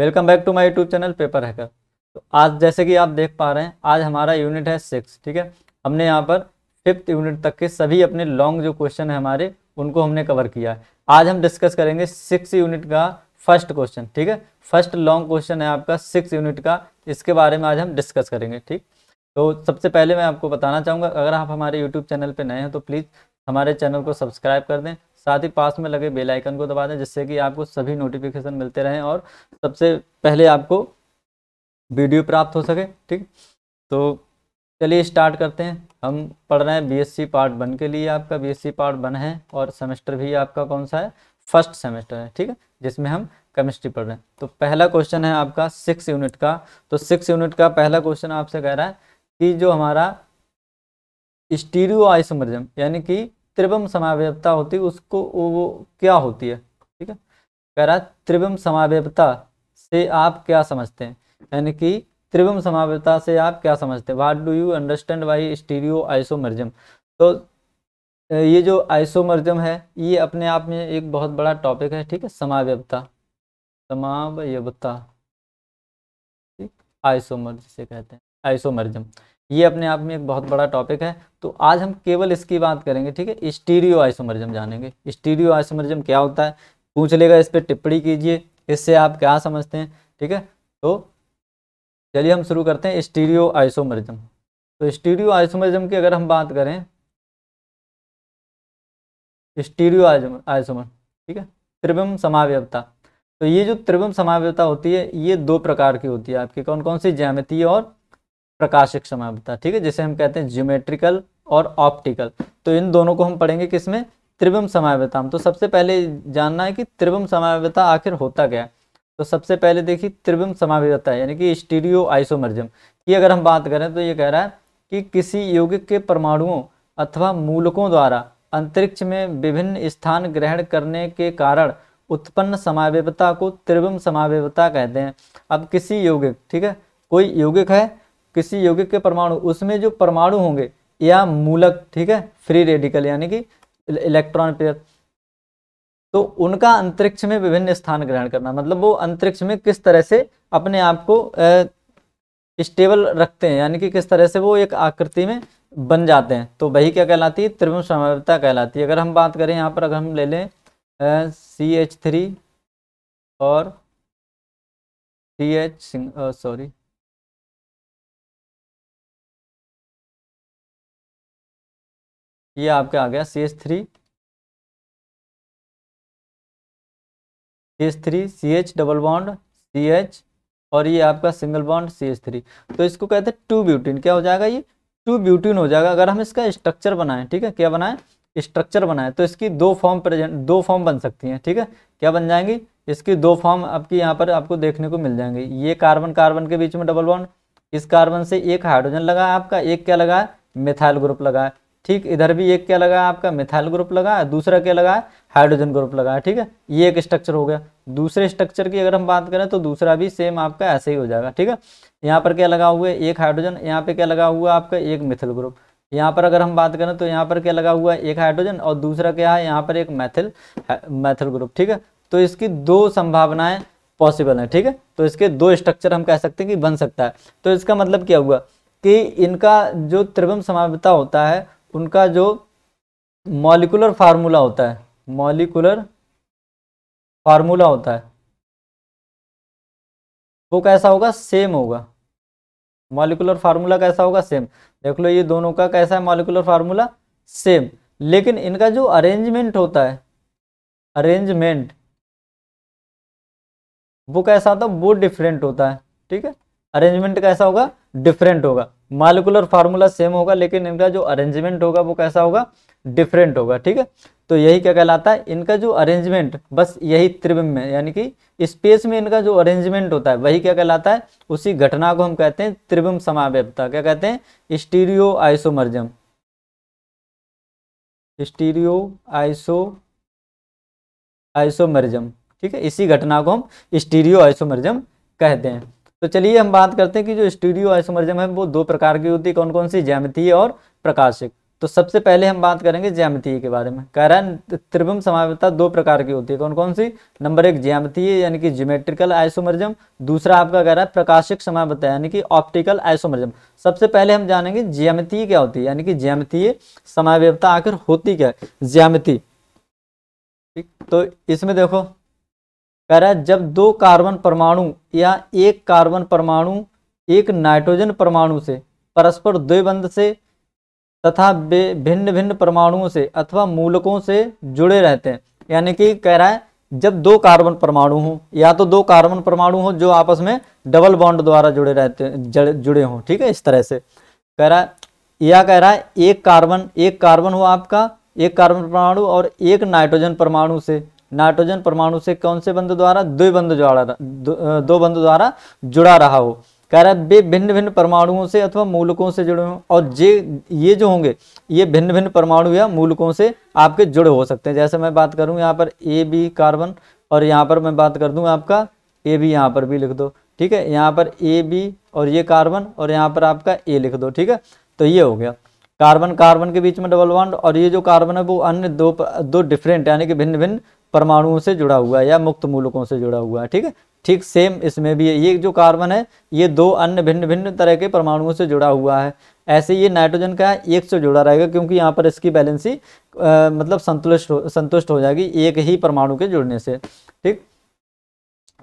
welcome back to my YouTube channel paper hacker तो आज जैसे कि आप देख पा रहे हैं आज हमारा यूनिट है सिक्स ठीक है हमने यहाँ पर फिफ्थ यूनिट तक के सभी अपने लॉन्ग जो क्वेश्चन है हमारे उनको हमने कवर किया है आज हम डिस्कस करेंगे सिक्स यूनिट का फर्स्ट क्वेश्चन ठीक है फर्स्ट लॉन्ग क्वेश्चन है आपका सिक्स यूनिट का इसके बारे में आज हम डिस्कस करेंगे ठीक तो सबसे पहले मैं आपको बताना चाहूँगा अगर आप हमारे यूट्यूब चैनल पर नए हैं तो प्लीज़ हमारे चैनल को सब्सक्राइब कर दें साथ ही पास में लगे बेल आइकन को दबा दें जिससे कि आपको सभी नोटिफिकेशन मिलते रहें और सबसे पहले आपको वीडियो प्राप्त हो सके ठीक तो चलिए स्टार्ट करते हैं हम पढ़ रहे हैं बीएससी पार्ट वन के लिए आपका बीएससी पार्ट वन है और सेमेस्टर भी आपका कौन सा है फर्स्ट सेमेस्टर है ठीक है जिसमें हम केमिस्ट्री पढ़ रहे हैं तो पहला क्वेश्चन है आपका सिक्स यूनिट का तो सिक्स यूनिट का पहला क्वेश्चन आपसे कह रहा है कि जो हमारा स्टीरियो आइसोमरिज्म यानी कि त्रिवम समावयवता होती है उसको वो, वो क्या होती है ठीक है कह रहा है त्रिवम समावयवता से आप क्या समझते हैं यानी कि त्रिवम समावयवता से आप क्या समझते हैं what do you understand by stereo isomerism तो ये जो आइसोमर्जम है ये अपने आप में एक बहुत बड़ा टॉपिक है ठीक है समावयवता समावयवता ठीक आइसोमर्ज से कहते हैं आइसोमर्जम ये अपने आप में एक बहुत बड़ा टॉपिक है तो आज हम केवल इसकी बात करेंगे ठीक है स्टीरियो आइसोमर्जम जानेंगे स्टीरियो आइसोमर्जम क्या होता है पूछ लेगा इस पर टिप्पणी कीजिए इससे आप क्या समझते हैं ठीक है तो चलिए हम शुरू करते हैं स्टीरियो आइसोमर्जम तो स्टीरियो आइसोमर्जम की अगर हम बात करें स्टीरियो आइसोमर ठीक है त्रिविम समावयवता तो ये जो त्रिविम समावयवता होती है ये दो प्रकार की होती है आपकी कौन कौन सी ज्यामितीय और प्रकाशिक समानता ठीक है जिसे हम कहते हैं ज्योमेट्रिकल और ऑप्टिकल तो इन दोनों को हम पढ़ेंगे किसमें त्रिभुम समावता तो सबसे पहले जानना है कि त्रिभुम समाव्यता आखिर होता क्या है तो सबसे पहले देखिए त्रिवम समावता यानी कि स्टीरियो आइसोमर्जम की अगर हम बात करें तो ये कह रहा है कि किसी यौगिक के परमाणुओं अथवा मूलकों द्वारा अंतरिक्ष में विभिन्न स्थान ग्रहण करने के कारण उत्पन्न समावयवता को त्रिवम समावयवता कहते हैं अब किसी यौगिक ठीक है कोई यौगिक है किसी यौगिक के परमाणु उसमें जो परमाणु होंगे या मूलक ठीक है फ्री रेडिकल यानी कि इलेक्ट्रॉन पेयर तो उनका अंतरिक्ष में विभिन्न स्थान ग्रहण करना मतलब वो अंतरिक्ष में किस तरह से अपने आप को स्टेबल रखते हैं यानी कि किस तरह से वो एक आकृति में बन जाते हैं तो वही क्या कहलाती है त्रिभुवन समता कहलाती है अगर हम बात करें यहाँ पर अगर हम ले लें सी एच थ्री और सी एच सॉरी ये आपका आ गया C H three C H three C H double bond C H और ये आपका single bond C H three तो इसको कहते हैं टू ब्यूटीन क्या हो जाएगा ये टू ब्यूटीन हो जाएगा अगर हम इसका स्ट्रक्चर बनाएं ठीक है क्या बनाएं स्ट्रक्चर बनाएं तो इसकी दो फॉर्म प्रेजेंट दो फॉर्म बन सकती हैं ठीक है क्या बन जाएंगी इसकी दो फॉर्म आपकी यहाँ पर आपको देखने को मिल जाएंगे ये कार्बन कार्बन के बीच में डबल बॉन्ड इस कार्बन से एक हाइड्रोजन लगा है आपका एक क्या लगा है मिथाइल ग्रुप लगा है ठीक इधर भी एक क्या लगा आपका मिथाइल ग्रुप लगा दूसरा क्या लगा हाइड्रोजन ग्रुप लगा ठीक है ये एक स्ट्रक्चर हो गया दूसरे स्ट्रक्चर की अगर हम बात करें तो दूसरा भी सेम आपका ऐसे ही हो जाएगा ठीक है यहाँ पर क्या लगा हुआ है एक हाइड्रोजन यहाँ पे क्या लगा हुआ आपका एक मिथिल ग्रुप यहाँ पर अगर हम बात करें तो यहाँ पर क्या लगा हुआ है एक हाइड्रोजन और दूसरा क्या है यहाँ पर एक मैथिल मैथिल ग्रुप ठीक है तो इसकी दो संभावनाएं पॉसिबल हैं ठीक है तो इसके दो स्ट्रक्चर हम कह सकते हैं कि बन सकता है तो इसका मतलब क्या हुआ कि इनका जो त्रिभुम समाविता होता है उनका जो मॉलिकुलर फार्मूला होता है मॉलिकुलर फार्मूला होता है वो कैसा होगा सेम होगा मॉलिकुलर फार्मूला कैसा होगा सेम देख लो ये दोनों का कैसा है मॉलिकुलर फार्मूला सेम लेकिन इनका जो अरेंजमेंट होता है अरेंजमेंट वो कैसा होता है वो डिफरेंट होता है ठीक है अरेंजमेंट कैसा होगा डिफरेंट होगा मालिकुलर फार्मूला सेम होगा लेकिन इनका जो अरेंजमेंट होगा वो कैसा होगा डिफरेंट होगा ठीक है तो यही क्या कहलाता है इनका जो अरेंजमेंट बस यही त्रिविम में यानी कि स्पेस में इनका जो अरेंजमेंट होता है वही क्या कहलाता है उसी घटना को हम कहते हैं त्रिविम समावेपता क्या कहते हैं stereo isomerism stereo iso isomerism ठीक है इसी घटना को हम स्टीरियो आइसोमर्जम कहते हैं तो चलिए हम बात करते हैं कि जो स्टूडियो आइसोमर्जम है वो दो प्रकार की होती है कौन कौन सी जैमितीय और प्रकाशिक तो सबसे पहले हम बात करेंगे ज्यामितीय के बारे में कह रहा है त्रिभुम समाव्यता दो प्रकार की होती है कौन कौन सी नंबर एक ज्यामितीय यानी कि ज्योमेट्रिकल आइसोमर्जम दूसरा आपका कह रहा है प्रकाशिक समाव्यता यानी कि ऑप्टिकल आइसोमर्जम सबसे पहले हम जानेंगे ज्यामितीय क्या होती है यानी कि ज्यामितीय समावयवता आखिर होती क्या है ज्यामिति ठीक तो इसमें देखो कह रहा है जब दो कार्बन परमाणु या एक कार्बन परमाणु एक नाइट्रोजन परमाणु से परस्पर द्विबंध से तथा भिन्न भिन्न परमाणुओं से अथवा मूलकों से जुड़े रहते हैं यानी कि कह रहा है जब दो कार्बन परमाणु हो या तो दो कार्बन परमाणु हो जो आपस में डबल बॉन्ड द्वारा जुड़े रहते हैं जुड़े हों ठीक है इस तरह से कह रहा है या कह रहा है एक कार्बन एक कार्बन हो आपका एक कार्बन परमाणु और एक नाइट्रोजन परमाणु से नाइट्रोजन परमाणु से कौन से बंध द्वारा दो द्वारा दो, बंध द्वारा जुड़ा रहा हो कह रहा है वे भिन्न भिन्न परमाणुओं से अथवा मूलकों से जुड़े हों और जे ये जो होंगे ये भिन्न भिन्न परमाणु या मूलकों से आपके जुड़े हो सकते हैं जैसे मैं बात करूं यहाँ पर ए बी कार्बन और यहाँ पर मैं बात कर दूँ आपका ए बी यहाँ पर भी लिख दो ठीक है यहाँ पर ए बी और ये कार्बन और यहाँ पर आपका ए लिख दो ठीक है तो ये हो गया कार्बन कार्बन के बीच में डबल बॉन्ड और ये जो कार्बन है वो अन्य दो दो डिफरेंट यानी कि भिन्न भिन्न परमाणुओं से जुड़ा हुआ है या मुक्त मूलकों से जुड़ा हुआ है ठीक है ठीक सेम इसमें भी है ये जो कार्बन है ये दो अन्य भिन्न भिन्न तरह के परमाणुओं से जुड़ा हुआ है ऐसे ये नाइट्रोजन का एक से जुड़ा रहेगा क्योंकि यहाँ पर इसकी बैलेंसी मतलब संतुष्ट संतुष्ट हो जाएगी एक ही परमाणु के जुड़ने से ठीक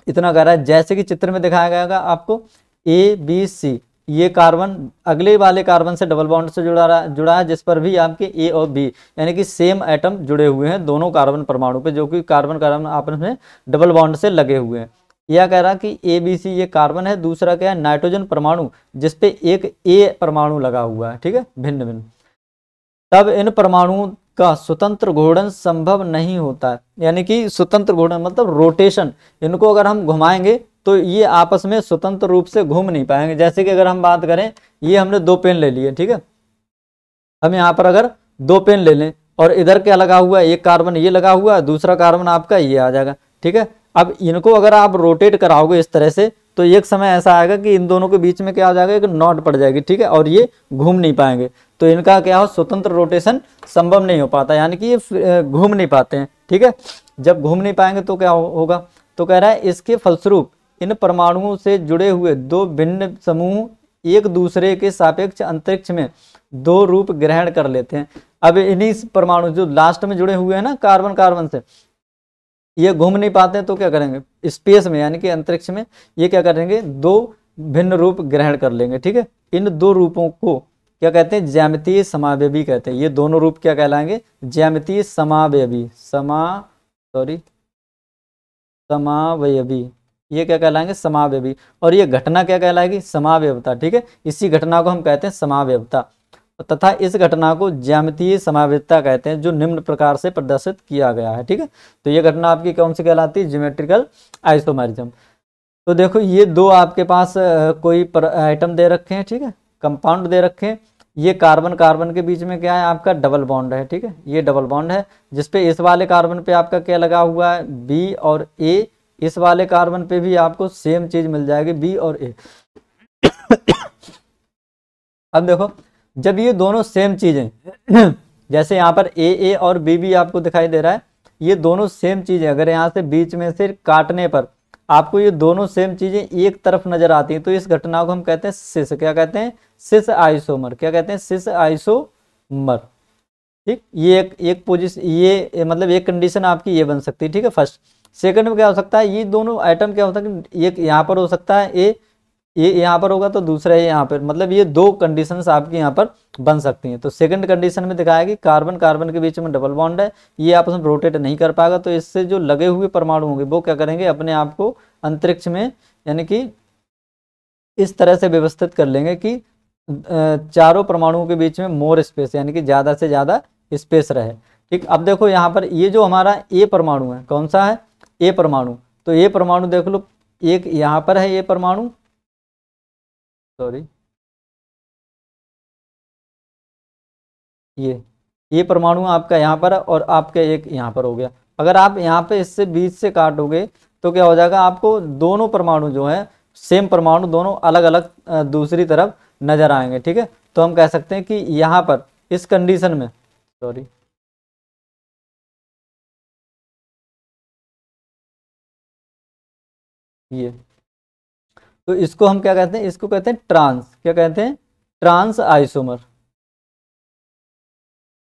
इतना कह रहा है जैसे कि चित्र में दिखाया गया आपको ए बी सी ये कार्बन अगले वाले कार्बन से डबल बॉन्ड से जुड़ा रहा जुड़ा है जिस पर भी आपके ए और बी यानी कि सेम एटम जुड़े हुए हैं दोनों कार्बन परमाणु पे जो कि कार्बन कार्बन आपस में डबल बॉन्ड से लगे हुए हैं यह कह रहा कि ए बी सी ये कार्बन है दूसरा क्या है नाइट्रोजन परमाणु जिसपे एक ए परमाणु लगा हुआ है ठीक है भिन्न भिन्न तब इन परमाणुओं का स्वतंत्र घूर्णन संभव नहीं होता है यानी कि स्वतंत्र घूर्णन मतलब रोटेशन इनको अगर हम घुमाएंगे तो ये आपस में स्वतंत्र रूप से घूम नहीं पाएंगे जैसे कि अगर हम बात करें ये हमने दो पेन ले लिए ठीक है हम यहाँ पर अगर दो पेन ले लें और इधर क्या लगा हुआ है एक कार्बन ये लगा हुआ है दूसरा कार्बन आपका ये आ जाएगा ठीक है अब इनको अगर आप रोटेट कराओगे इस तरह से तो एक समय ऐसा आएगा कि इन दोनों के बीच में क्या आ जाएगा एक नॉट पड़ जाएगी ठीक है और ये घूम नहीं पाएंगे तो इनका क्या हो स्वतंत्र रोटेशन संभव नहीं हो पाता यानी कि ये घूम नहीं पाते हैं ठीक है जब घूम नहीं पाएंगे तो क्या होगा तो कह रहा है इसके फलस्वरूप इन परमाणुओं से जुड़े हुए दो भिन्न समूह एक दूसरे के सापेक्ष अंतरिक्ष में दो रूप ग्रहण कर लेते हैं अब इन्हीं परमाणु जो लास्ट में जुड़े हुए हैं ना कार्बन कार्बन से ये घूम नहीं पाते तो क्या करेंगे स्पेस में यानी कि अंतरिक्ष में ये क्या करेंगे दो भिन्न रूप ग्रहण कर लेंगे ठीक है इन दो रूपों को क्या कहते हैं ज्यामितीय समावयवी कहते हैं ये दोनों रूप क्या कहलाएंगे ज्यामितीय समावयवी समा सॉरी समावयवी ये क्या कहलाएंगे समावयवी और ये घटना क्या कहलाएगी समावयवता ठीक है इसी घटना को हम कहते हैं समावयवता तथा इस घटना को ज्यामितीय समावयता कहते हैं जो निम्न प्रकार से प्रदर्शित किया गया है ठीक है तो ये घटना आपकी कौन सी कहलाती है ज्योमेट्रिकल आइसोमरिज्म तो देखो ये दो आपके पास कोई आइटम दे रखे हैं ठीक है कंपाउंड दे रखे हैं ये कार्बन कार्बन के बीच में क्या है आपका डबल बॉन्ड है ठीक है ये डबल बॉन्ड है जिसपे इस वाले कार्बन पे आपका क्या लगा हुआ है बी और ए इस वाले कार्बन पे भी आपको सेम चीज मिल जाएगी बी और ए अब देखो जब ये दोनों सेम चीजें जैसे यहाँ पर ए ए और बी बी आपको दिखाई दे रहा है ये दोनों सेम चीजें अगर यहाँ से बीच में से काटने पर आपको ये दोनों सेम चीजें एक तरफ नजर आती हैं तो इस घटना को हम कहते हैं सिस क्या कहते हैं सिस आइसोमर क्या कहते हैं सिस आइसोमर ठीक ये एक एक पोजिशन ये मतलब एक कंडीशन आपकी ये बन सकती है ठीक है फर्स्ट सेकंड में क्या हो सकता है ये दोनों आइटम क्या हो सकता है एक यहाँ पर हो सकता है ए ये यहाँ पर होगा तो दूसरा ये यहाँ पर मतलब ये दो कंडीशन आपकी यहाँ पर बन सकती हैं तो सेकंड कंडीशन में दिखाया कि कार्बन कार्बन के बीच में डबल बॉन्ड है ये आपस में रोटेट नहीं कर पाएगा तो इससे जो लगे हुए परमाणु होंगे वो क्या करेंगे अपने आप को अंतरिक्ष में यानी कि इस तरह से व्यवस्थित कर लेंगे कि चारों परमाणुओं के बीच में मोर स्पेस यानी कि ज़्यादा से ज़्यादा स्पेस रहे ठीक अब देखो यहाँ पर ये जो हमारा ए परमाणु है कौन सा है ए परमाणु तो ए परमाणु देख लो एक यहाँ पर है ए परमाणु सॉरी ये ये परमाणु आपका यहाँ पर और आपका एक यहाँ पर हो गया अगर आप यहाँ पे इससे बीच से काटोगे तो क्या हो जाएगा आपको दोनों परमाणु जो हैं सेम परमाणु दोनों अलग अलग दूसरी तरफ नजर आएंगे ठीक है तो हम कह सकते हैं कि यहाँ पर इस कंडीशन में सॉरी ये तो इसको हम क्या कहते हैं इसको कहते हैं ट्रांस क्या कहते हैं ट्रांस आइसोमर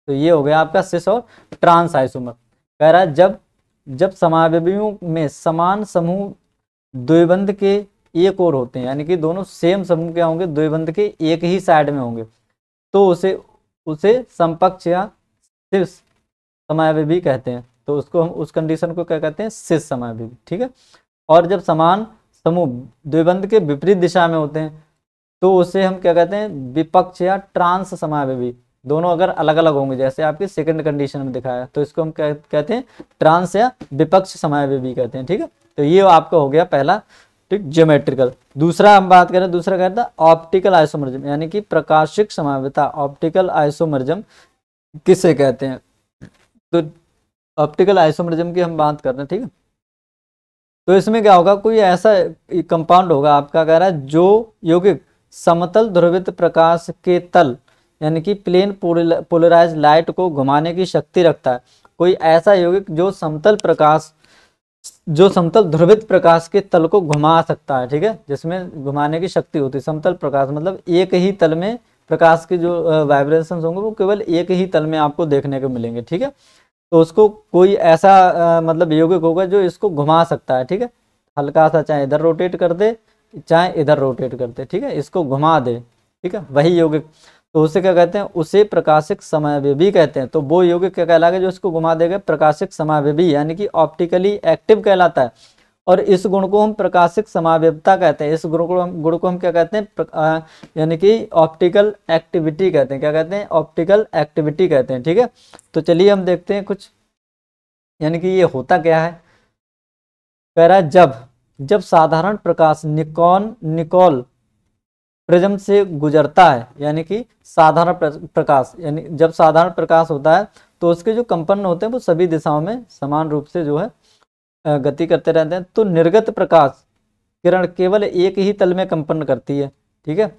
तो ये हो गया आपका सिस और ट्रांस आइसोमर कह रहा है जब जब समावयों में समान समूह द्विबंध के एक और होते हैं यानी कि दोनों सेम समूह क्या होंगे द्विबंध के एक ही साइड में होंगे तो उसे उसे समपक्ष या सिस समावय भी कहते हैं तो उसको हम उस कंडीशन को क्या कहते हैं सिस समावय ठीक है और जब समान समूह द्विबंध के विपरीत दिशा में होते हैं तो उसे हम क्या कहते हैं विपक्ष या ट्रांस समावेवी दोनों अगर अलग अलग होंगे जैसे आपके सेकंड कंडीशन में दिखाया तो इसको हम कह, कहते हैं ट्रांस या विपक्ष समावेवी कहते हैं ठीक है तो ये आपका हो गया पहला ठीक ज्योमेट्रिकल दूसरा हम बात करें दूसरा कहता है ऑप्टिकल आइसोमर्जम यानी कि प्रकाशिक समाव्यता ऑप्टिकल आइसोमर्जम किसे कहते हैं तो ऑप्टिकल आइसोमर्जम की हम बात कर रहे हैं ठीक है तो इसमें क्या होगा कोई ऐसा कंपाउंड होगा आपका कह रहा है जो यौगिक समतल ध्रुवित प्रकाश के तल यानी कि प्लेन पोलराइज लाइट को घुमाने की शक्ति रखता है कोई ऐसा यौगिक जो समतल प्रकाश जो समतल ध्रुवित प्रकाश के तल को घुमा सकता है ठीक है जिसमें घुमाने की शक्ति होती है समतल प्रकाश मतलब एक ही तल में प्रकाश के जो वाइब्रेशन होंगे वो केवल एक ही तल में आपको देखने को मिलेंगे ठीक है तो उसको कोई ऐसा आ, मतलब योगिक होगा जो इसको घुमा सकता है ठीक है हल्का सा चाहे इधर रोटेट कर दे चाहे इधर रोटेट कर दे ठीक है इसको घुमा दे ठीक है वही योगिक तो उसे क्या कहते हैं उसे प्रकाशिक समय भी कहते हैं तो वो योगिक क्या कहलाएगा जो इसको घुमा देगा प्रकाशिक समावेबी यानी कि ऑप्टिकली एक्टिव कहलाता है और इस गुण को हम प्रकाशिक समाव्यता कहते हैं इस गुण को हम गुण को हम क्या कहते हैं यानी कि ऑप्टिकल एक्टिविटी कहते हैं क्या कहते हैं ऑप्टिकल एक्टिविटी कहते हैं ठीक है तो चलिए हम देखते हैं कुछ यानी कि ये होता क्या है कह रहा है जब जब साधारण प्रकाश निकॉन निकोल प्रिज्म से गुजरता है यानी कि साधारण प्रकाश यानी जब साधारण प्रकाश होता है तो उसके जो कंपन होते हैं वो सभी दिशाओं में समान रूप से जो है गति करते रहते हैं तो निर्गत प्रकाश किरण केवल एक ही तल में कंपन करती है ठीक है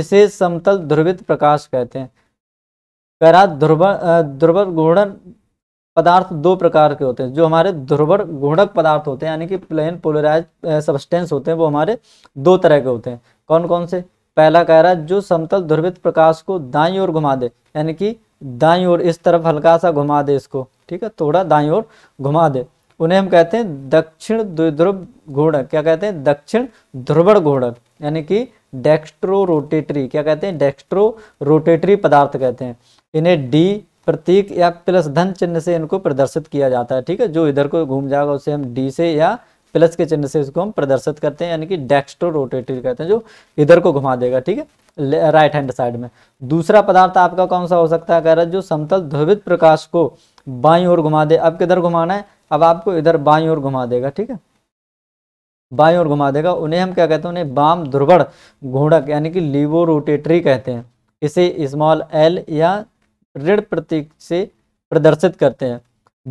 इसे समतल ध्रुवित प्रकाश कहते हैं कहरा ध्रुव ध्रुव घूर्णन पदार्थ दो प्रकार के होते हैं जो हमारे ध्रुव घूर्णक पदार्थ होते हैं यानी कि प्लेन पोलराइज सब्सटेंस होते हैं वो हमारे दो तरह के होते हैं कौन कौन से पहला कह रहा है जो समतल ध्रुवित प्रकाश को दाई ओर घुमा दे यानी कि दाई ओर इस तरफ हल्का सा घुमा दे इसको ठीक है थोड़ा दाई ओर घुमा दे उन्हें हम कहते हैं दक्षिण द्विध्रुव घूर्णक क्या कहते हैं दक्षिण ध्रुवण घूर्णक यानी कि डेक्स्ट्रो रोटेटरी क्या कहते हैं डेक्स्ट्रो रोटेटरी पदार्थ कहते हैं इन्हें डी प्रतीक या प्लस धन चिन्ह से इनको प्रदर्शित किया जाता है ठीक है जो इधर को घूम जाएगा उसे हम डी से या प्लस के चिन्ह से इसको हम प्रदर्शित करते हैं यानी कि डेक्स्ट्रो रोटेटरी कहते हैं जो इधर को घुमा देगा ठीक है राइट हैंड साइड में दूसरा पदार्थ आपका कौन सा हो सकता है कह रहा है जो समतल ध्रुवित प्रकाश को बाई और घुमा दे अब किधर घुमाना है अब आपको इधर बाई और घुमा देगा ठीक है बाई और घुमा देगा उन्हें हम क्या कहते हैं उन्हें बाम ध्रुवड़ घूढ़क यानी कि लीवो रोटेटरी कहते हैं इसे स्मॉल एल या ऋण प्रतीक से प्रदर्शित करते हैं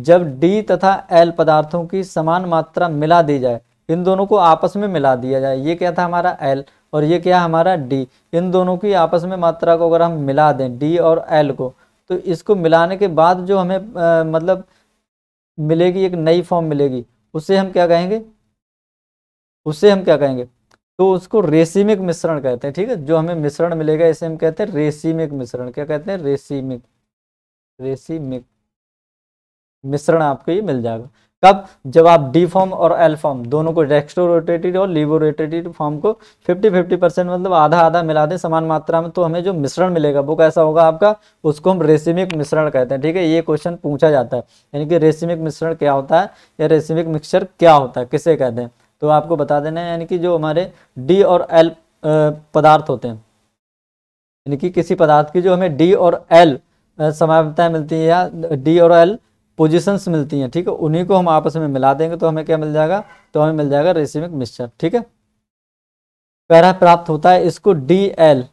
जब डी तथा एल पदार्थों की समान मात्रा मिला दी जाए इन दोनों को आपस में मिला दिया जाए ये क्या था हमारा एल और ये क्या हमारा डी इन दोनों की आपस में मात्रा को अगर हम मिला दें डी और एल को तो इसको मिलाने के बाद जो हमें आ, मतलब मिलेगी एक नई फॉर्म मिलेगी उसे हम क्या कहेंगे उसे हम क्या कहेंगे तो उसको रेसिमिक मिश्रण कहते हैं ठीक है जो हमें मिश्रण मिलेगा इसे हम कहते हैं रेसिमिक मिश्रण क्या कहते हैं रेसिमिक रेसिमिक मिश्रण आपको ये मिल जाएगा कब जब आप डी फॉर्म और एल फॉर्म दोनों को डेक्स्ट्रो रोटेटेड और लिवो रोटेटेड फॉर्म को 50 50 परसेंट मतलब आधा आधा मिला दें समान मात्रा में तो हमें जो मिश्रण मिलेगा वो कैसा होगा आपका उसको हम रेसिमिक मिश्रण कहते हैं ठीक है ये क्वेश्चन पूछा जाता है यानी कि रेसिमिक मिश्रण क्या होता है या रेसिमिक मिक्सचर क्या होता है किसे कहते हैं तो आपको बता देना है यानी कि जो हमारे डी और एल पदार्थ होते हैं यानी कि किसी पदार्थ की जो हमें डी और एल समानता मिलती है या डी और एल पोजिशंस मिलती हैं ठीक है उन्हीं को हम आपस में मिला देंगे तो हमें क्या मिल जाएगा तो हमें मिल जाएगा रेसिमिक मिक्सचर ठीक है पैरा प्राप्त होता है इसको डी एल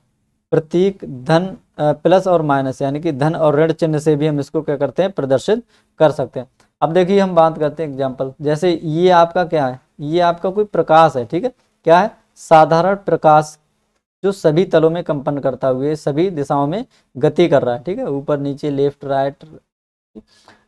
प्रतीक धन प्लस और माइनस यानी कि धन और ऋण चिन्ह से भी हम इसको क्या करते हैं प्रदर्शित कर सकते हैं अब देखिए हम बात करते हैं एग्जाम्पल जैसे ये आपका क्या है ये आपका कोई प्रकाश है ठीक है क्या है साधारण प्रकाश जो सभी तलों में कंपन करता हुए सभी दिशाओं में गति कर रहा है ठीक है ऊपर नीचे लेफ्ट राइट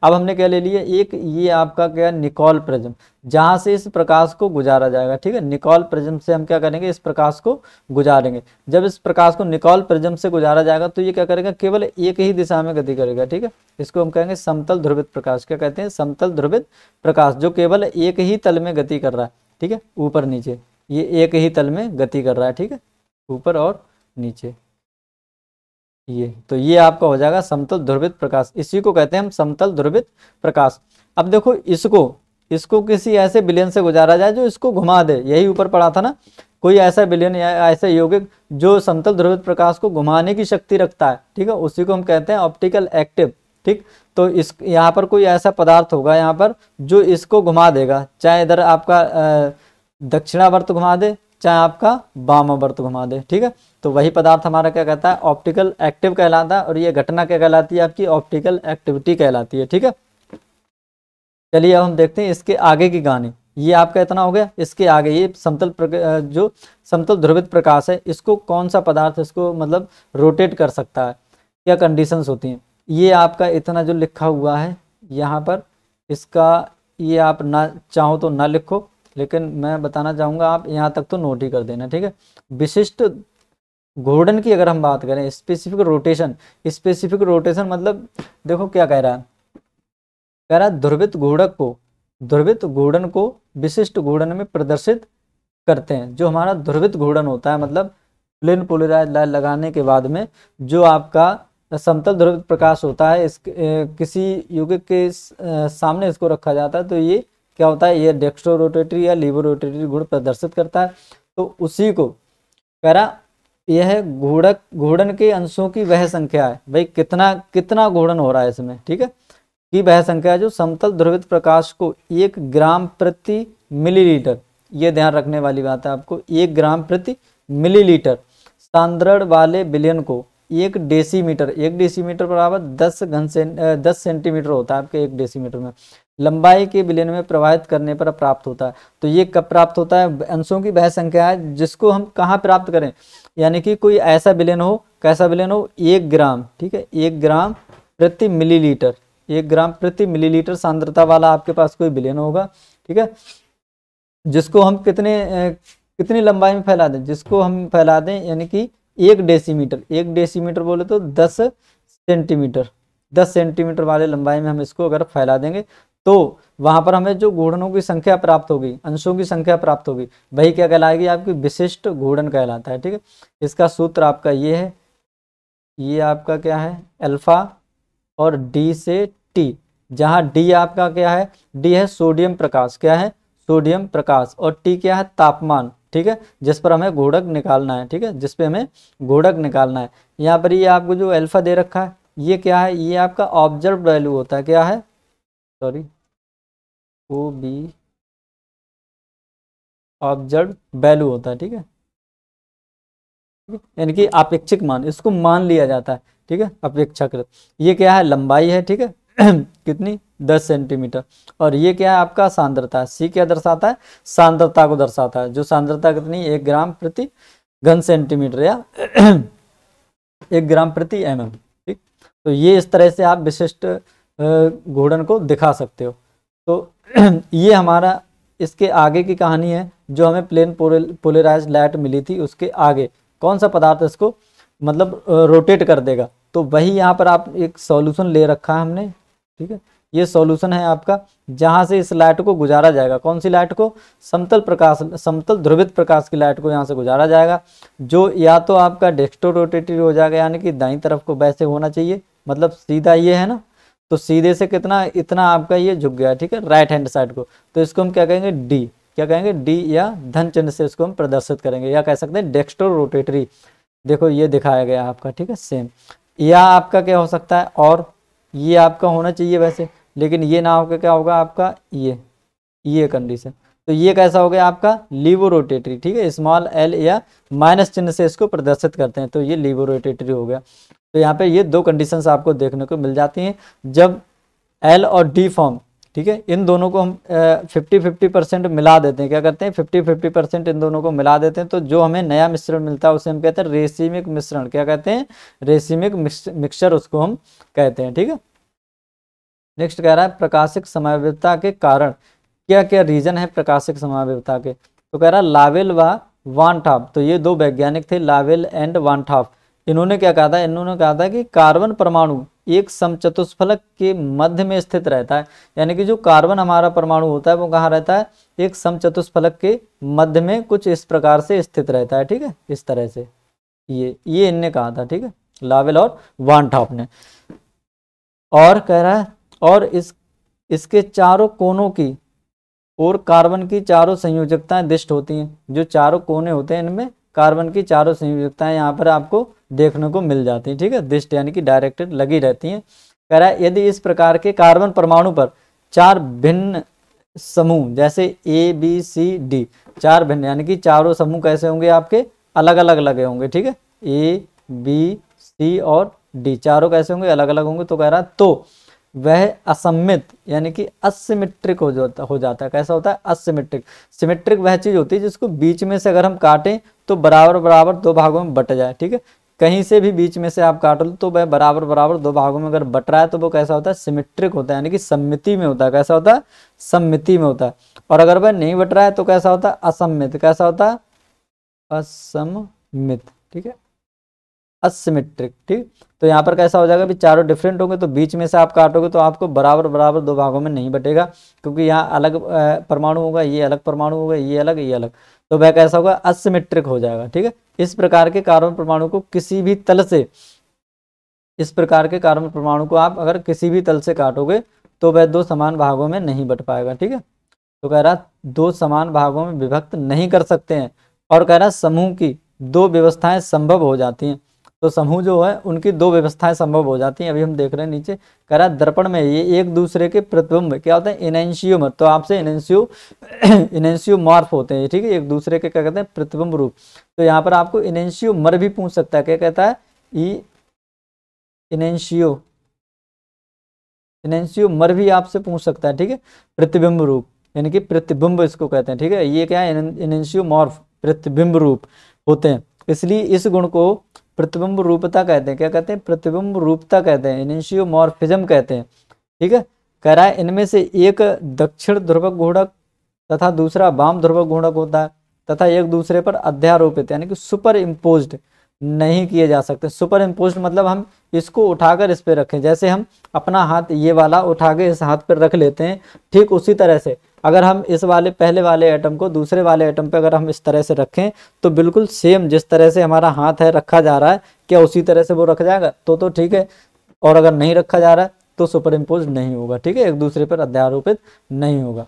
अब हमने क्या ले लिया एक ये आपका क्या निकॉल प्रिज्म जहाँ से इस प्रकाश को गुजारा जाएगा ठीक है निकॉल प्रिज्म से हम क्या करेंगे इस प्रकाश को गुजारेंगे जब इस प्रकाश को निकॉल प्रिज्म से गुजारा जाएगा तो ये क्या करेगा केवल एक ही दिशा में गति करेगा ठीक है इसको हम कहेंगे समतल ध्रुवित प्रकाश क्या कहते हैं समतल ध्रुवित प्रकाश जो केवल एक ही तल में गति कर रहा है ठीक है ऊपर नीचे ये एक ही तल में गति कर रहा है ठीक है ऊपर और नीचे ये तो ये आपका हो जाएगा समतल ध्रुवित प्रकाश इसी को कहते हैं हम समतल ध्रुवित प्रकाश अब देखो इसको इसको किसी ऐसे बिलियन से गुजारा जाए जो इसको घुमा दे यही ऊपर पड़ा था ना कोई ऐसा बिलियन या ऐसे यौगिक जो समतल ध्रुवित प्रकाश को घुमाने की शक्ति रखता है ठीक है उसी को हम कहते हैं ऑप्टिकल एक्टिव ठीक तो इस यहाँ पर कोई ऐसा पदार्थ होगा यहाँ पर जो इसको घुमा देगा चाहे इधर आपका दक्षिणावर्त घुमा दे चाहे आपका वामावर्त घुमा दे ठीक है तो वही पदार्थ हमारा क्या कहता है ऑप्टिकल एक्टिव कहलाता है और ये घटना क्या कहलाती है आपकी ऑप्टिकल एक्टिविटी कहलाती है ठीक है चलिए अब हम देखते हैं इसके आगे की कहानी ये आपका इतना हो गया इसके आगे ये समतल जो समतल ध्रुवित प्रकाश है इसको कौन सा पदार्थ इसको मतलब रोटेट कर सकता है क्या कंडीशंस होती हैं ये आपका इतना जो लिखा हुआ है यहाँ पर इसका ये आप ना चाहो तो ना लिखो लेकिन मैं बताना चाहूँगा आप यहाँ तक तो नोट ही कर देना ठीक है विशिष्ट घोर्डन की अगर हम बात करें स्पेसिफिक रोटेशन स्पेसिफिक रोटेशन मतलब देखो क्या कह रहा है कह रहा है ध्रुवित घोड़क को ध्रुवित घोड़न को विशिष्ट घोड़न में प्रदर्शित करते हैं जो हमारा ध्रुवित घोड़न होता है मतलब प्लेन पोलराइज लाइट लगाने के बाद में जो आपका समतल ध्रुवित प्रकाश होता है इस किसी युग के सामने इसको रखा जाता है तो ये क्या होता है ये डेक्स्ट्रो रोटेटरी या लिवो रोटेटरी गुण प्रदर्शित करता है तो उसी को कह रहा यह घूड़क घूर्णन के अंशों की वह संख्या है भाई कितना कितना घूर्णन हो रहा है इसमें ठीक है कि वह संख्या जो समतल ध्रुवित प्रकाश को एक ग्राम प्रति मिलीलीटर ये ध्यान रखने वाली बात है आपको एक ग्राम प्रति मिलीलीटर लीटर वाले बिलियन को एक डेसीमीटर एक डेसीमीटर बराबर दस घन से दस सेंटीमीटर होता है आपके एक डेसीमीटर में लंबाई के विलयन में प्रवाहित करने पर प्राप्त होता है तो ये कब प्राप्त होता है अंशों की वह संख्या है जिसको हम कहाँ प्राप्त करें यानी कि कोई ऐसा विलयन हो कैसा विलयन हो एक ग्राम ठीक है एक ग्राम प्रति मिलीलीटर एक ग्राम प्रति मिलीलीटर सांद्रता वाला आपके पास कोई विलयन होगा ठीक है जिसको हम कितने कितनी लंबाई में फैला दें जिसको हम फैला दें यानी कि एक डेसीमीटर एक डेसीमीटर बोले तो दस सेंटीमीटर दस सेंटीमीटर वाले लंबाई में हम इसको अगर फैला देंगे तो वहां पर हमें जो घूर्णों की संख्या प्राप्त होगी अंशों की संख्या प्राप्त होगी वही क्या कहलाएगी आपकी विशिष्ट घूर्णन कहलाता है ठीक है इसका सूत्र आपका ये है ये आपका क्या है अल्फा और डी से टी जहां डी आपका क्या है डी है सोडियम प्रकाश क्या है सोडियम प्रकाश और टी क्या है तापमान ठीक है जिस पर हमें घोड़क निकालना है ठीक है जिसपे हमें घोड़क निकालना है यहाँ पर ये आपको जो अल्फा दे रखा है ये क्या है ये आपका ऑब्जर्व वैल्यू होता है क्या है sorry to be observe value होता है ठीक है यानी कि अपेक्षिक मान इसको मान लिया जाता है ठीक है अपेक्षाकृत ये क्या है लंबाई है ठीक है कितनी दस सेंटीमीटर और ये क्या है आपका सांद्रता सी क्या दर्शाता है सांद्रता को दर्शाता है जो सांद्रता कितनी एक ग्राम प्रति घन सेंटीमीटर या एक ग्राम प्रति एम mm, एम ठीक तो ये इस तरह से आप विशिष्ट घूर्णन को दिखा सकते हो तो ये हमारा इसके आगे की कहानी है जो हमें प्लेन पोलराइज लाइट मिली थी उसके आगे कौन सा पदार्थ इसको मतलब रोटेट कर देगा तो वही यहाँ पर आप एक सॉल्यूशन ले रखा है हमने ठीक है ये सॉल्यूशन है आपका जहाँ से इस लाइट को गुजारा जाएगा कौन सी लाइट को समतल प्रकाश समतल ध्रुवित प्रकाश की लाइट को यहाँ से गुजारा जाएगा जो या तो आपका डेस्टो रोटेटरी हो जाएगा यानी कि दाई तरफ को वैसे होना चाहिए मतलब सीधा ये है ना तो सीधे से कितना इतना आपका ये झुक गया ठीक है राइट हैंड साइड को तो इसको हम क्या कहेंगे डी क्या कहेंगे डी या धन चिन्ह से इसको हम प्रदर्शित करेंगे या कह सकते हैं डेक्स्टो रोटेटरी देखो ये दिखाया गया आपका ठीक है सेम या आपका क्या हो सकता है और ये आपका होना चाहिए वैसे लेकिन ये ना होकर क्या होगा आपका ये ये कंडीशन तो ये कैसा हो गया आपका लीवोरोटेटरी ठीक है स्मॉल एल या माइनस चिन्ह से इसको प्रदर्शित करते हैं तो ये लीवोरोटेटरी हो गया तो यहाँ पे ये दो कंडीशंस आपको देखने को मिल जाती हैं जब एल और डी फॉर्म ठीक है इन दोनों को हम फिफ्टी फिफ्टी परसेंट मिला देते हैं क्या करते हैं फिफ्टी फिफ्टी परसेंट इन दोनों को मिला देते हैं तो जो हमें नया मिश्रण मिलता है उसे हम कहते हैं रेसिमिक मिश्रण क्या कहते हैं रेसिमिक मिक्सचर उसको हम कहते हैं ठीक है नेक्स्ट कह रहा है प्रकाशिक समयता के कारण क्या क्या रीजन है प्रकाशिक समाव्यता के तो कह रहा लावेल व वानठाप तो ये दो वैज्ञानिक थे लावेल एंड वानठाप इन्होंने क्या कहा था इन्होंने कहा था कि कार्बन परमाणु एक समचतुष्फलक के मध्य में स्थित रहता है यानी कि जो कार्बन हमारा परमाणु होता है वो कहाँ रहता है एक समचतुष्फलक के मध्य में कुछ इस प्रकार से स्थित रहता है ठीक है इस तरह से ये ये इनने कहा था ठीक है लावेल और वानठाप ने और कह रहा है और इस इसके चारों कोनों की और कार्बन की चारों संयोजकताएं दिष्ट होती हैं जो चारों कोने होते हैं इनमें कार्बन की चारों संयोजकताएं यहाँ पर आपको देखने को मिल जाती हैं ठीक है दिष्ट यानी कि डायरेक्ट लगी रहती हैं कह रहा है यदि इस प्रकार के कार्बन परमाणु पर चार भिन्न समूह जैसे ए बी सी डी चार भिन्न यानी कि चारों समूह कैसे होंगे आपके अलग अलग लगे होंगे ठीक है ए बी सी और डी चारों कैसे होंगे अलग अलग होंगे तो कह रहा है तो वह असम्मित यानी कि असिमेट्रिक हो जाता हो जाता है कैसा होता है असिमेट्रिक सिमेट्रिक वह चीज़ होती है जिसको बीच में से अगर हम काटें तो बराबर बराबर दो भागों में बट जाए ठीक है कहीं से भी बीच में से आप काट लो तो वह बराबर बराबर दो भागों में अगर बट रहा है तो वो कैसा होता है सिमेट्रिक होता है यानी कि सम्मिति में होता है कैसा होता है सम्मिति में होता है और अगर वह नहीं बट रहा है तो कैसा होता है असम्मित कैसा होता है असम्मित ठीक है असिमेट्रिक ठीक तो यहाँ पर कैसा हो जाएगा भी चारों डिफरेंट होंगे तो बीच में से आप काटोगे तो आपको बराबर बराबर दो भागों में नहीं बटेगा क्योंकि यहाँ अलग परमाणु होगा ये अलग परमाणु होगा ये अलग ये अलग तो वह कैसा होगा असिमेट्रिक हो जाएगा ठीक है इस प्रकार के कार्बन परमाणु को किसी भी तल से इस प्रकार के कार्बन परमाणु को आप अगर किसी भी तल से काटोगे तो वह दो समान भागों में नहीं बट पाएगा ठीक है तो कह रहा दो समान भागों में विभक्त नहीं कर सकते हैं और कह रहा समूह की दो व्यवस्थाएं संभव हो जाती हैं तो समूह जो है उनकी दो व्यवस्थाएं संभव हो जाती हैं अभी हम देख रहे हैं नीचे करा दर्पण में ये एक दूसरे के प्रतिबिंब क्या होते हैं इनेंशियोमर तो आपसे इनेंशियो इनेंशियोमार्फ होते हैं ठीक है एक दूसरे के क्या कहते हैं प्रतिबिंब रूप तो यहाँ पर आपको इनेंशियोमर भी पूछ सकता है क्या कहता है ई इनेंशियो इनेंशियो मर भी आपसे पूछ सकता है ठीक है प्रतिबिंब रूप यानी कि प्रतिबिंब इसको कहते हैं ठीक है ये क्या है इनेंशियो मॉर्फ प्रतिबिंब रूप होते हैं इसलिए इस गुण को प्रतिबिंब रूपता कहते हैं क्या कहते हैं प्रतिबिंब रूपता कहते हैं इनिशियोमॉर्फिज्म कहते हैं ठीक है कह रहा है इनमें से एक दक्षिण ध्रुवक घोड़क तथा दूसरा वाम ध्रुवक घोड़क होता है तथा एक दूसरे पर अध्यारोपित यानी कि सुपर इम्पोज्ड नहीं किए जा सकते सुपर इम्पोज मतलब हम इसको उठाकर इस पर रखें जैसे हम अपना हाथ ये वाला उठा के इस हाथ पर रख लेते हैं ठीक उसी तरह से अगर हम इस वाले पहले वाले एटम को दूसरे वाले एटम पे अगर हम इस तरह से रखें तो बिल्कुल सेम जिस तरह से हमारा हाथ है रखा जा रहा है क्या उसी तरह से वो रख जाएगा तो तो ठीक है और अगर नहीं रखा जा रहा है तो सुपर इम्पोज नहीं होगा ठीक है एक दूसरे पर अध्यारोपित नहीं होगा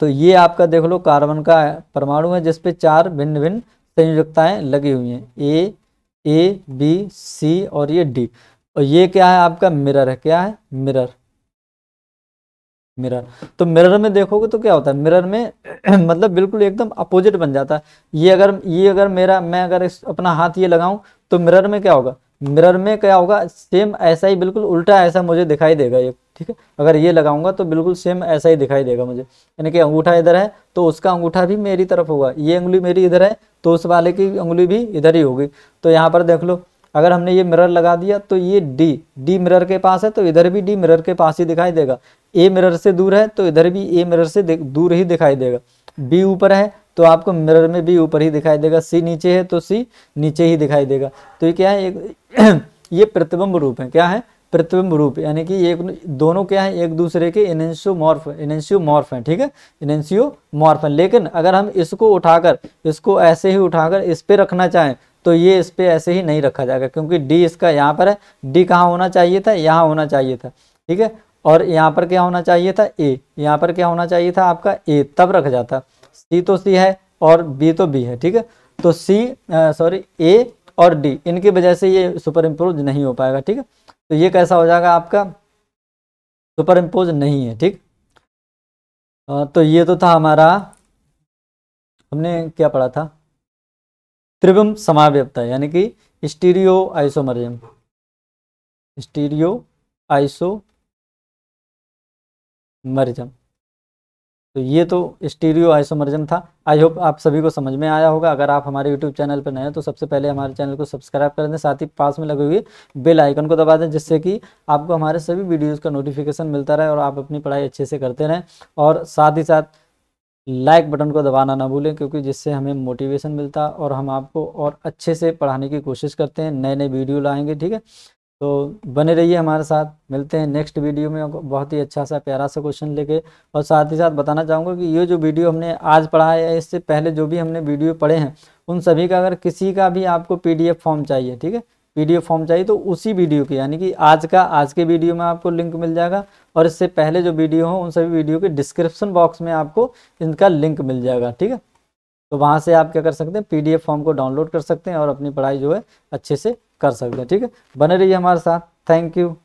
तो ये आपका देख लो कार्बन का परमाणु है जिसपे चार भिन्न भिन्न संयोजकताएं लगी हुई हैं ए ए बी सी और ये डी और ये क्या है आपका मिरर है क्या है मिरर मिरर तो मिरर में देखोगे तो क्या होता है मिरर में मतलब बिल्कुल एकदम अपोजिट बन जाता है ये अगर ये अगर मेरा मैं अगर अपना हाथ ये लगाऊं तो मिरर में क्या होगा मिरर में क्या होगा सेम ऐसा ही बिल्कुल उल्टा ऐसा मुझे दिखाई देगा ये ठीक है अगर ये लगाऊंगा तो बिल्कुल सेम ऐसा ही दिखाई देगा मुझे यानी कि अंगूठा इधर है तो उसका अंगूठा भी मेरी तरफ होगा ये उंगली मेरी इधर है तो उस वाले की उंगली भी इधर ही होगी तो यहाँ पर देख लो अगर हमने ये मिरर लगा दिया तो ये डी डी मिरर के पास है तो इधर भी डी मिरर के पास ही दिखाई देगा ए मिरर से दूर है तो इधर भी ए मिरर से दूर ही दिखाई देगा बी ऊपर है तो आपको मिरर में भी ऊपर ही दिखाई देगा सी नीचे है तो सी नीचे ही दिखाई देगा तो ये क्या है एक ये प्रतिबिंब रूप है क्या है प्रतिबिंब रूप यानी कि एक दोनों क्या है एक दूसरे के मॉर्फ इनेंशियो मॉर्फ हैं ठीक है मॉर्फ हैं लेकिन अगर हम इसको उठाकर इसको ऐसे ही उठाकर इस पे रखना चाहें तो ये इस पे ऐसे ही नहीं रखा जाएगा क्योंकि डी इसका यहाँ पर है डी कहाँ होना चाहिए था यहाँ होना चाहिए था ठीक है और यहाँ पर क्या होना चाहिए था ए यहाँ पर क्या होना चाहिए था आपका ए तब रख जाता सी तो सी है और बी तो बी है ठीक है तो सी सॉरी ए और डी इनकी वजह से ये सुपर इम्पोज नहीं हो पाएगा ठीक है तो ये कैसा हो जाएगा आपका सुपर इम्पोज नहीं है ठीक तो ये तो था हमारा हमने क्या पढ़ा था त्रिभुम समाव्यपता यानी कि stereo isomerism stereo isomerism तो ये तो स्टीरियो आइसोमर्जन था आई होप आप सभी को समझ में आया होगा अगर आप हमारे यूट्यूब चैनल पर नए हैं तो सबसे पहले हमारे चैनल को सब्सक्राइब कर दें साथ ही पास में लगे हुए बेल आइकन को दबा दें जिससे कि आपको हमारे सभी वीडियोज़ का नोटिफिकेशन मिलता रहे और आप अपनी पढ़ाई अच्छे से करते रहें और साथ ही साथ लाइक बटन को दबाना ना भूलें क्योंकि जिससे हमें मोटिवेशन मिलता और हम आपको और अच्छे से पढ़ाने की कोशिश करते हैं नए नए वीडियो लाएंगे ठीक है तो बने रहिए हमारे साथ मिलते हैं नेक्स्ट वीडियो में बहुत ही अच्छा सा प्यारा सा क्वेश्चन लेके और साथ ही साथ बताना चाहूँगा कि ये जो वीडियो हमने आज पढ़ा है इससे पहले जो भी हमने वीडियो पढ़े हैं उन सभी का अगर किसी का भी आपको पीडीएफ फॉर्म चाहिए ठीक है पीडीएफ फॉर्म चाहिए तो उसी वीडियो के यानी कि आज का आज के वीडियो में आपको लिंक मिल जाएगा और इससे पहले जो वीडियो हो उन सभी वीडियो के डिस्क्रिप्शन बॉक्स में आपको इनका लिंक मिल जाएगा ठीक है तो वहाँ से आप क्या कर सकते हैं पीडीएफ फॉर्म को डाउनलोड कर सकते हैं और अपनी पढ़ाई जो है अच्छे से कर सकते हैं ठीक है बने रहिए हमारे साथ थैंक यू